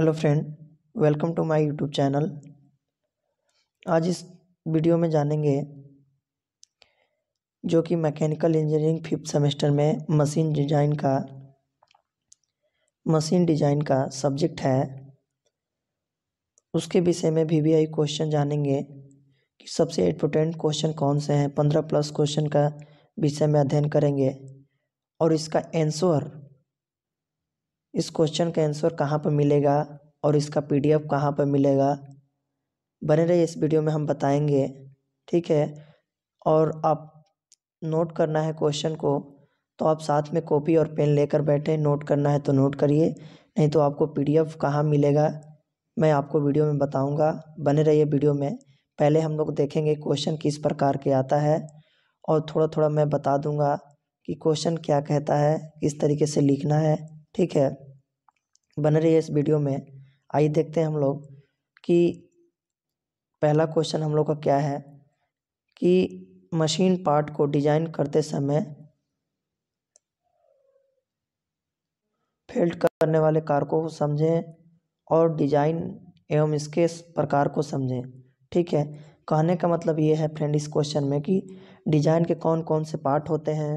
hello friend welcome to my YouTube channel आज इस video में जानेंगे जो कि मैकेनिकल इंजीनियरिंग फिफ्थ सेमेस्टर में मशीन डिजाइन का मशीन डिजाइन का सब्जेक्ट है उसके विषय में वीवीआई क्वेश्चन जानेंगे कि सबसे इम्पोर्टेंट क्वेश्चन कौन से हैं पंद्रह प्लस क्वेश्चन का विषय में अध्ययन करेंगे और इसका एंसर इस क्वेश्चन का आंसर कहाँ पर मिलेगा और इसका पीडीएफ कहाँ पर मिलेगा बने रहिए इस वीडियो में हम बताएंगे ठीक है और आप नोट करना है क्वेश्चन को तो आप साथ में कॉपी और पेन लेकर बैठे नोट करना है तो नोट करिए नहीं तो आपको पीडीएफ कहाँ मिलेगा मैं आपको वीडियो में बताऊंगा बने रहिए वीडियो में पहले हम लोग देखेंगे क्वेश्चन किस प्रकार के आता है और थोड़ा थोड़ा मैं बता दूंगा कि क्वेश्चन क्या कहता है किस तरीके से लिखना है ठीक है बन रही है इस वीडियो में आइए देखते हैं हम लोग कि पहला क्वेश्चन हम लोग का क्या है कि मशीन पार्ट को डिजाइन करते समय फेल्ट करने वाले कारकों को समझें और डिजाइन एवं इसके प्रकार को समझें ठीक है कहने का मतलब ये है फ्रेंड इस क्वेश्चन में कि डिज़ाइन के कौन कौन से पार्ट होते हैं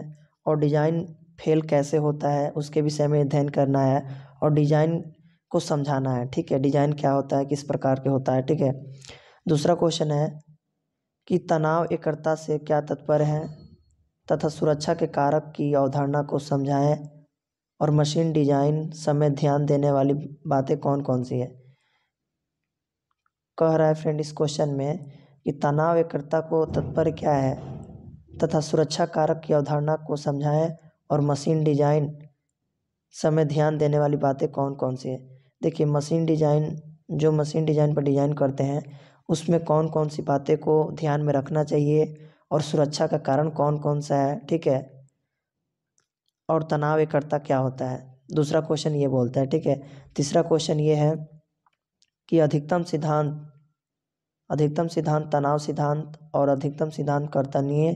और डिज़ाइन फेल कैसे होता है उसके विषय में अध्ययन करना है और डिजाइन को समझाना है ठीक है डिजाइन क्या होता है किस प्रकार के होता है ठीक है दूसरा क्वेश्चन है कि तनाव एकता से क्या तत्पर है तथा सुरक्षा के कारक की अवधारणा को समझाएं और मशीन डिजाइन समय ध्यान देने वाली बातें कौन कौन सी है कह रहा है फ्रेंड इस क्वेश्चन में कि तनाव एकता को तत्पर क्या है तथा सुरक्षा कारक की अवधारणा को समझाएं और मशीन डिजाइन समय ध्यान देने वाली बातें कौन कौन सी है देखिए मशीन डिजाइन जो मशीन डिजाइन पर डिजाइन करते हैं उसमें कौन कौन सी बातें को ध्यान में रखना चाहिए और सुरक्षा का कारण कौन कौन सा है ठीक है और तनाव एकता क्या होता है दूसरा क्वेश्चन ये बोलता है ठीक है तीसरा क्वेश्चन ये है कि अधिकतम सिद्धांत अधिकतम सिद्धांत तनाव सिद्धांत और अधिकतम सिद्धांत कर्तनीय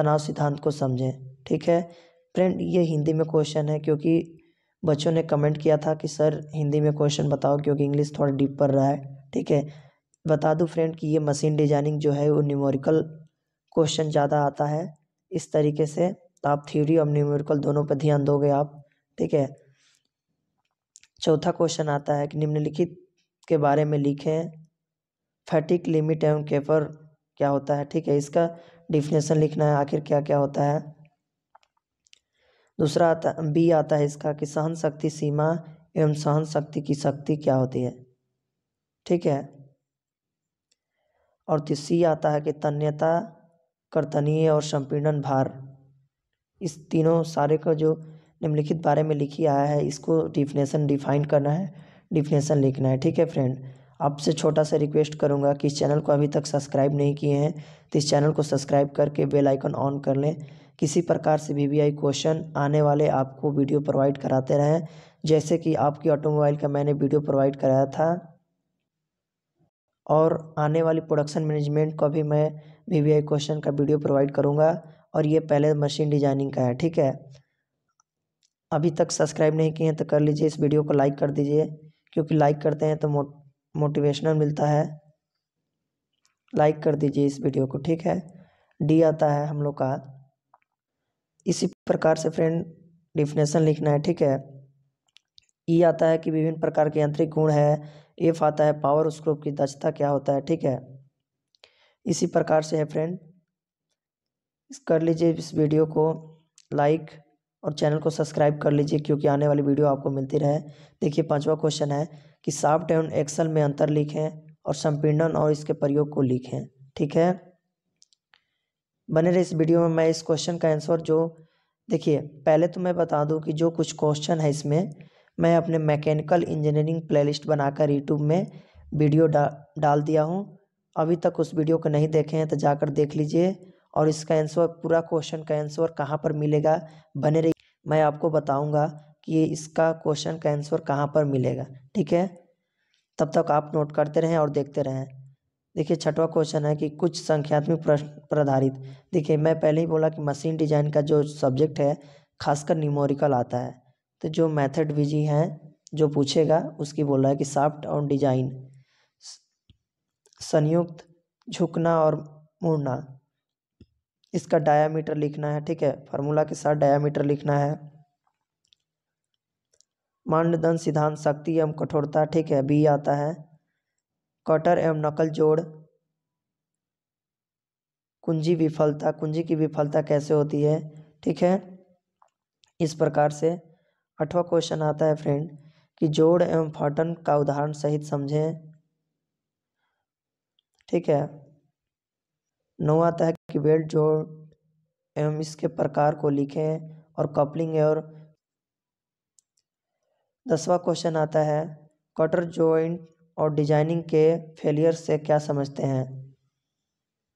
तनाव सिद्धांत को समझें ठीक है फ्रेंड ये हिंदी में क्वेश्चन है क्योंकि बच्चों ने कमेंट किया था कि सर हिंदी में क्वेश्चन बताओ क्योंकि इंग्लिश थोड़ा डीप पड़ रहा है ठीक है बता दूँ फ्रेंड कि ये मशीन डिजाइनिंग जो है वो न्यूमोरिकल क्वेश्चन ज़्यादा आता है इस तरीके से तो आप थ्योरी और न्यूमेरिकल दोनों पर ध्यान दोगे आप ठीक है चौथा क्वेश्चन आता है कि निम्नलिखित के बारे में लिखें फैटिक लिमिट एवं केफर क्या होता है ठीक है इसका डिफिनेशन लिखना है आखिर क्या क्या होता है दूसरा आता बी आता है इसका कि सहन शक्ति सीमा एवं सहन शक्ति की शक्ति क्या होती है ठीक है और तो सी आता है कि तन्यता कर्तनीय और संपीड़न भार इस तीनों सारे को जो निम्नलिखित बारे में लिखी आया है इसको डिफिनेशन डिफाइन करना है डिफिनेशन लिखना है ठीक है फ्रेंड आपसे छोटा सा रिक्वेस्ट करूंगा कि इस चैनल को अभी तक सब्सक्राइब नहीं किए हैं तो इस चैनल को सब्सक्राइब करके बेल आइकन ऑन कर लें किसी प्रकार से वी वी आई क्वेश्चन आने वाले आपको वीडियो प्रोवाइड कराते रहें जैसे कि आपकी ऑटोमोबाइल का मैंने वीडियो प्रोवाइड कराया था और आने वाली प्रोडक्शन मैनेजमेंट का भी मैं वी वी आई क्वेश्चन का वीडियो प्रोवाइड करूँगा और ये पहले मशीन डिजाइनिंग का है ठीक है अभी तक सब्सक्राइब नहीं किए हैं तो कर लीजिए इस वीडियो को लाइक कर दीजिए क्योंकि लाइक करते हैं तो मोटिवेशनल मिलता है लाइक कर दीजिए इस वीडियो को ठीक है डी आता है हम लोग का इसी प्रकार से फ्रेंड डिफिनेशन लिखना है ठीक है ई e आता है कि विभिन्न प्रकार के यांत्रिक गुण है एफ आता है पावर स्क्रूप की दक्षता क्या होता है ठीक है इसी प्रकार से है फ्रेंड कर लीजिए इस वीडियो को लाइक और चैनल को सब्सक्राइब कर लीजिए क्योंकि आने वाली वीडियो आपको मिलती रहे देखिए पांचवा क्वेश्चन है कि साफ्ट एवं एक्सल में अंतर लिखें और संपीड़न और इसके प्रयोग को लिखें ठीक है बने रहे इस वीडियो में मैं इस क्वेश्चन का आंसर जो देखिए पहले तो मैं बता दूं कि जो कुछ क्वेश्चन है इसमें मैं अपने मैकेनिकल इंजीनियरिंग प्लेलिस्ट बनाकर यूट्यूब में वीडियो डा, डाल दिया हूँ अभी तक उस वीडियो को नहीं देखे हैं तो जाकर देख लीजिए और इसका आंसर पूरा क्वेश्चन का आंसर कहाँ पर मिलेगा बने रही मैं आपको बताऊँगा कि इसका क्वेश्चन का आंसर कहाँ पर मिलेगा ठीक है तब तक आप नोट करते रहें और देखते रहें देखिए छठवा क्वेश्चन है कि कुछ संख्यात्मक प्रश्न पर आधारित देखिए मैं पहले ही बोला कि मशीन डिजाइन का जो सब्जेक्ट है खासकर न्यूमोरिकल आता है तो जो मेथड विजी हैं जो पूछेगा उसकी बोल रहा है कि साफ्ट और डिजाइन संयुक्त झुकना और मुड़ना इसका डायामीटर लिखना है ठीक है फार्मूला के साथ डायामीटर लिखना है मानदंड सिद्धांत शक्ति एवं कठोरता ठीक है बी आता है कटर एवं नकल जोड़ कुंजी विफलता कुंजी की विफलता कैसे होती है ठीक है इस प्रकार से आठवां क्वेश्चन आता है फ्रेंड कि जोड़ एवं फाटन का उदाहरण सहित समझें ठीक है नौ आता है कि बेल्ट जोड़ एवं इसके प्रकार को लिखें और कपलिंग और दसवां क्वेश्चन आता है कटर जॉइंट और डिजाइनिंग के फेलियर से क्या समझते हैं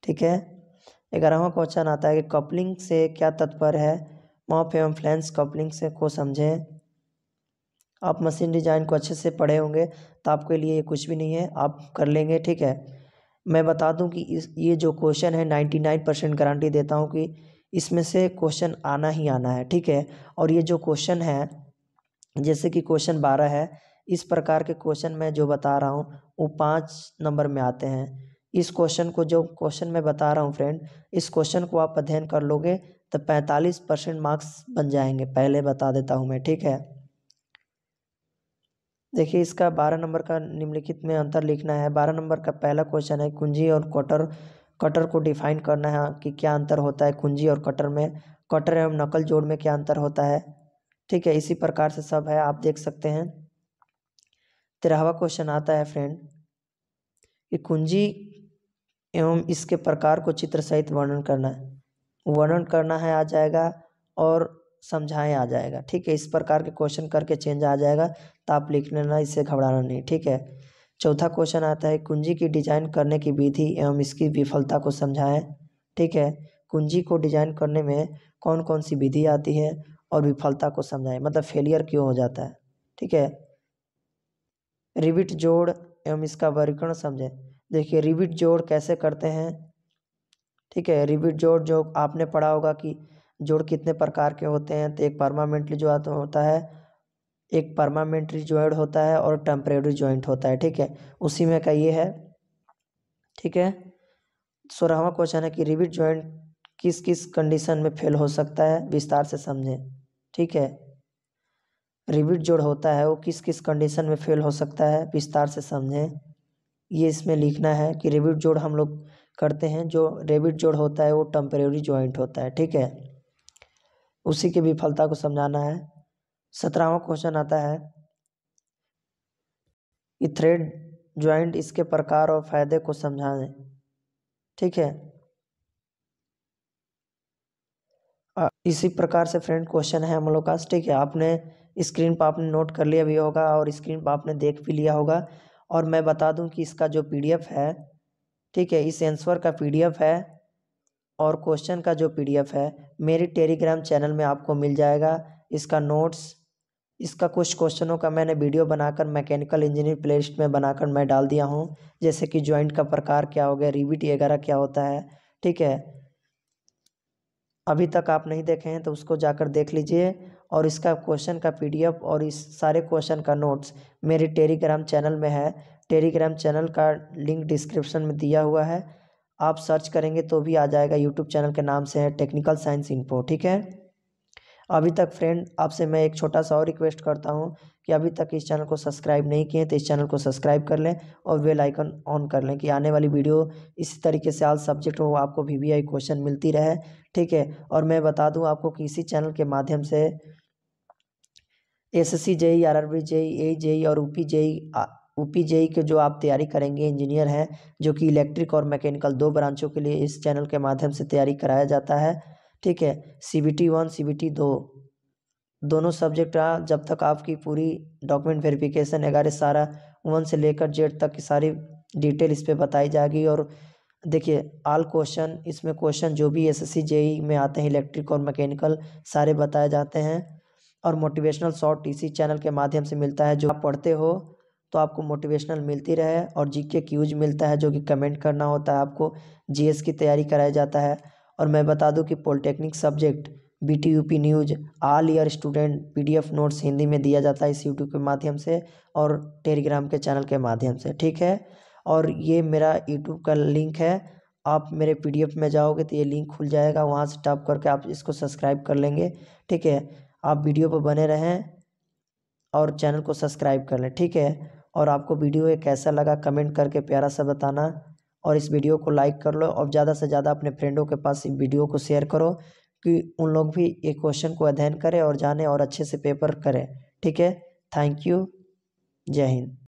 ठीक है ग्यारहवा क्वेश्चन आता है कि कपलिंग से क्या तत्पर है मॉप एवं फ्लैंस कपलिंग से को समझें आप मशीन डिजाइन को अच्छे से पढ़े होंगे तो आपके लिए ये कुछ भी नहीं है आप कर लेंगे ठीक है मैं बता दूं कि इस ये जो क्वेश्चन है नाइन्टी नाइन परसेंट गारंटी देता हूं कि इसमें से क्वेश्चन आना ही आना है ठीक है और ये जो क्वेश्चन है जैसे कि क्वेश्चन बारह है इस प्रकार के क्वेश्चन मैं जो बता रहा हूँ वो पाँच नंबर में आते हैं इस क्वेश्चन को जो क्वेश्चन मैं बता रहा हूँ फ्रेंड इस क्वेश्चन को आप अध्ययन कर लोगे तो पैंतालीस परसेंट मार्क्स बन जाएंगे पहले बता देता हूँ मैं ठीक है देखिए इसका बारह नंबर का निम्नलिखित में अंतर लिखना है बारह नंबर का पहला क्वेश्चन है कुंजी और कटर कटर को डिफाइन करना है कि क्या अंतर होता है कुंजी और कटर में कटर एवं नकल जोड़ में क्या अंतर होता है ठीक है इसी प्रकार से सब है आप देख सकते हैं तेरहवा क्वेश्चन आता है फ्रेंड कि कुंजी एवं इसके प्रकार को चित्र सहित वर्णन करना है वर्णन करना है आ जाएगा और समझाएं आ जाएगा ठीक है इस प्रकार के क्वेश्चन करके चेंज आ जाएगा तो आप लिख लेना इससे घबराना नहीं ठीक है चौथा क्वेश्चन आता है कुंजी की डिजाइन करने की विधि एवं इसकी विफलता को समझाएं ठीक है कुंजी को डिजाइन करने में कौन कौन सी विधि आती है और विफलता को समझाएं मतलब फेलियर क्यों हो जाता है ठीक है रिबिट जोड़ एवं इसका वर्गीकरण समझें देखिए रिबिट जोड़ कैसे करते हैं ठीक है रिबिट जोड़ जो आपने पढ़ा होगा कि जोड़ कितने प्रकार के होते हैं तो एक परमानेंटली जो होता है एक परमानेंटली ज्वाइंट होता है और टेम्परेरी ज्वाइंट होता है ठीक है उसी में का ये है ठीक है सोलहवा क्वेश्चन है कि रिबिट ज्वाइंट किस किस कंडीशन में फेल हो सकता है विस्तार से समझें ठीक है रिबिट जोड़ होता है वो किस किस कंडीशन में फेल हो सकता है विस्तार से समझें ये इसमें लिखना है कि रेबिट जोड़ हम लोग करते हैं जो रेबिट जोड़ होता है वो टम्परेरी ज्वाइंट होता है ठीक है उसी के विफलता को समझाना है सत्रहवा क्वेश्चन आता है कि थ्रेड ज्वाइंट इसके प्रकार और फायदे को समझाएं ठीक है इसी प्रकार से फ्रेंड क्वेश्चन है हम लोग का ठीक है आपने स्क्रीन पर आपने नोट कर लिया भी होगा और स्क्रीन पर आपने देख भी लिया होगा और मैं बता दूं कि इसका जो पीडीएफ है ठीक है इस आंसर का पीडीएफ है और क्वेश्चन का जो पीडीएफ है मेरी टेलीग्राम चैनल में आपको मिल जाएगा इसका नोट्स इसका कुछ क्वेश्चनों का मैंने वीडियो बनाकर मैकेनिकल इंजीनियर प्ले में बनाकर मैं डाल दिया हूँ जैसे कि ज्वाइंट का प्रकार क्या हो गया रिबिट वगैरह क्या होता है ठीक है अभी तक आप नहीं देखे हैं तो उसको जाकर देख लीजिए और इसका क्वेश्चन का पीडीएफ और इस सारे क्वेश्चन का नोट्स मेरे टेलीग्राम चैनल में है टेलीग्राम चैनल का लिंक डिस्क्रिप्शन में दिया हुआ है आप सर्च करेंगे तो भी आ जाएगा यूट्यूब चैनल के नाम से है टेक्निकल साइंस इनपो ठीक है अभी तक फ्रेंड आपसे मैं एक छोटा सा और रिक्वेस्ट करता हूँ कि अभी तक इस चैनल को सब्सक्राइब नहीं किए तो इस चैनल को सब्सक्राइब कर लें और वेल आइकन ऑन कर लें कि आने वाली वीडियो इसी तरीके से आल सब्जेक्ट हो आपको वी क्वेश्चन मिलती रहे ठीक है और मैं बता दूँ आपको कि इसी चैनल के माध्यम से S S C JE R R B JE A J E और ऊपी जे ई ऊपी जे ई के जो आप तैयारी करेंगे इंजीनियर हैं जो कि इलेक्ट्रिक और मैकेनिकल दो ब्रांचों के लिए इस चैनल के माध्यम से तैयारी कराया जाता है ठीक है C B T one C B T दो दोनों सब्जेक्ट जब तक आपकी पूरी डॉक्यूमेंट वेरिफिकेशन ग्यारह सारा वन से लेकर जेड तक की सारी डिटेल इस पर बताई जाएगी और देखिए आल क्वेश्चन इसमें क्वेश्चन जो भी एसएससी जेई e में आते हैं इलेक्ट्रिक और मैकेनिकल सारे बताए जाते हैं और मोटिवेशनल शॉर्ट इसी चैनल के माध्यम से मिलता है जो आप पढ़ते हो तो आपको मोटिवेशनल मिलती रहे और जी के क्यूज मिलता है जो कि कमेंट करना होता है आपको जीएस की तैयारी कराया जाता है और मैं बता दूं कि polytechnic subject B T U P news all year student P D F notes Hindi में दिया जाता है इस यूट्यूब के माध्यम से और टेलीग्राम के चैनल के माध्यम से ठीक है और ये मेरा यूट्यूब का लिंक है आप मेरे पी डी एफ में जाओगे तो ये लिंक खुल जाएगा वहाँ से टॉप करके आप इसको सब्सक्राइब कर लेंगे ठीक है आप वीडियो पर बने रहें और चैनल को सब्सक्राइब कर लें ठीक है और आपको वीडियो ये कैसा लगा कमेंट करके प्यारा सा बताना और इस वीडियो को लाइक कर लो और ज़्यादा से ज़्यादा अपने फ्रेंडों के पास इस वीडियो को शेयर करो कि उन लोग भी ये क्वेश्चन को अध्ययन करें और जाने और अच्छे से पेपर करें ठीक है थैंक यू जय हिंद